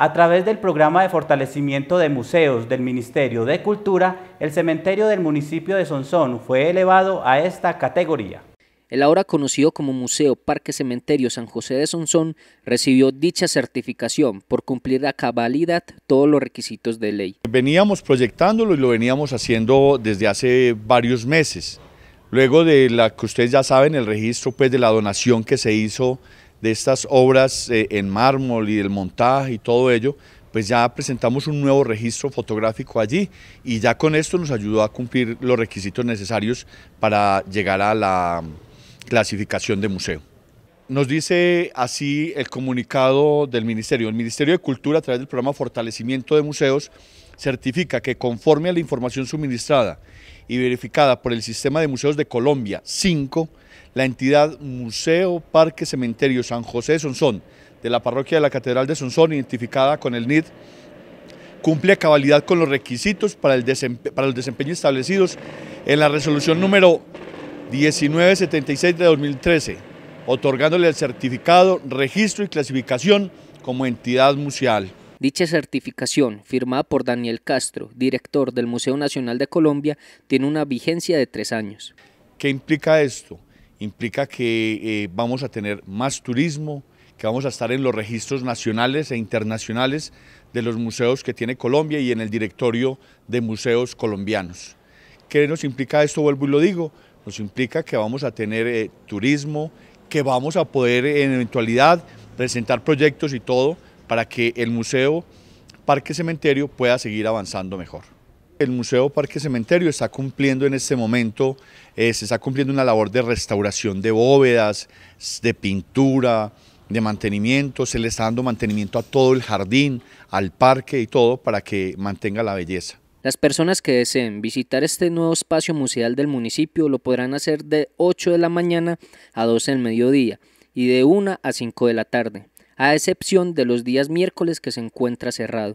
A través del programa de fortalecimiento de museos del Ministerio de Cultura, el cementerio del municipio de Sonsón fue elevado a esta categoría. El ahora conocido como Museo Parque Cementerio San José de Sonsón recibió dicha certificación por cumplir a cabalidad todos los requisitos de ley. Veníamos proyectándolo y lo veníamos haciendo desde hace varios meses. Luego de la que ustedes ya saben, el registro pues, de la donación que se hizo de estas obras eh, en mármol y el montaje y todo ello, pues ya presentamos un nuevo registro fotográfico allí y ya con esto nos ayudó a cumplir los requisitos necesarios para llegar a la clasificación de museo. Nos dice así el comunicado del Ministerio. El Ministerio de Cultura, a través del programa Fortalecimiento de Museos, certifica que conforme a la información suministrada y verificada por el Sistema de Museos de Colombia 5, la entidad Museo Parque Cementerio San José de Sonsón de la parroquia de la Catedral de Sonsón, identificada con el NID, cumple a cabalidad con los requisitos para, el desempeño establecidos en la resolución número 1976 de 2013, otorgándole el certificado, registro y clasificación como entidad museal. Dicha certificación, firmada por Daniel Castro, director del Museo Nacional de Colombia, tiene una vigencia de tres años. ¿Qué implica esto? Implica que eh, vamos a tener más turismo, que vamos a estar en los registros nacionales e internacionales de los museos que tiene Colombia y en el directorio de museos colombianos. ¿Qué nos implica esto? Vuelvo y lo digo. Nos implica que vamos a tener eh, turismo, que vamos a poder en eventualidad presentar proyectos y todo, para que el Museo Parque Cementerio pueda seguir avanzando mejor. El Museo Parque Cementerio está cumpliendo en este momento, eh, se está cumpliendo una labor de restauración de bóvedas, de pintura, de mantenimiento, se le está dando mantenimiento a todo el jardín, al parque y todo para que mantenga la belleza. Las personas que deseen visitar este nuevo espacio museal del municipio lo podrán hacer de 8 de la mañana a 12 del mediodía y de 1 a 5 de la tarde a excepción de los días miércoles que se encuentra cerrado.